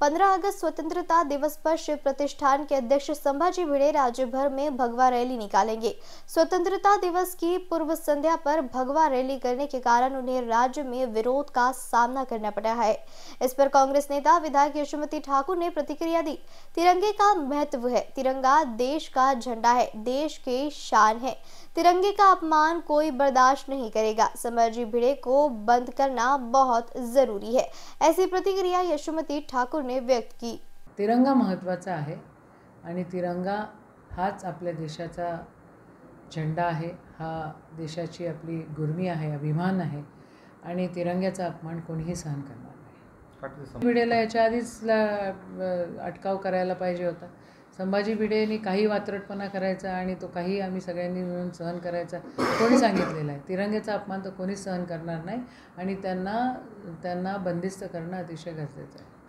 15 अगस्त स्वतंत्रता दिवस पर शिव प्रतिष्ठान के अध्यक्ष संभाजी भिड़े राज्य भर में भगवा रैली निकालेंगे स्वतंत्रता दिवस की पूर्व संध्या पर भगवा रैली करने के कारण उन्हें राज्य में विरोध का सामना करना पड़ा है इस पर कांग्रेस नेता विधायक यशोमती ठाकुर ने प्रतिक्रिया दी तिरंगे का महत्व है तिरंगा देश का झंडा है देश के शान है तिरंगे का अपमान कोई बर्दाश्त नहीं करेगा संभाजी भिड़े को बंद करना बहुत जरूरी है ऐसी प्रतिक्रिया यशोमती ठाकुर व्यक्त व्यक्ती तिरंगा महत्त्वाचा आहे आणि तिरंगा हाच आपल्या देशाचा झेंडा आहे हा देशाची आपली गुर्मी आहे अभिमान आहे आणि तिरंग्याचा अपमान कोणीही सहन करणार नाही भिडेला याच्या आधीच अटकाव करायला पाहिजे होता संभाजी भिडेनी काही वात्रटपणा करायचा आणि तो काही आम्ही सगळ्यांनी मिळून सहन करायचा कोणी सांगितलेला आहे तिरंग्याचा अपमान तर कोणीच सहन करणार नाही आणि त्यांना त्यांना बंदिस्त करणं अतिशय गरजेचं आहे